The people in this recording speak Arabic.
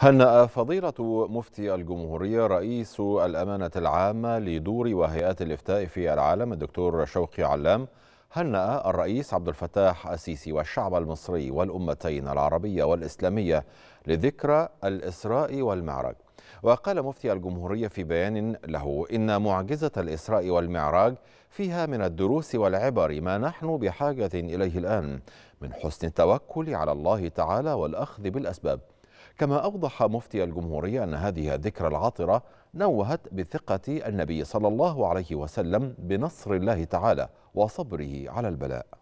هنأ فضيلة مفتي الجمهورية رئيس الأمانة العامة لدور وهيئات الإفتاء في العالم الدكتور شوقي علام هنأ الرئيس عبد الفتاح السيسي والشعب المصري والأمتين العربية والإسلامية لذكرى الإسراء والمعراج وقال مفتي الجمهورية في بيان له إن معجزة الإسراء والمعراج فيها من الدروس والعبر ما نحن بحاجة إليه الآن من حسن التوكل على الله تعالى والأخذ بالأسباب كما أوضح مفتي الجمهورية أن هذه الذكرى العاطرة نوهت بثقة النبي صلى الله عليه وسلم بنصر الله تعالى وصبره على البلاء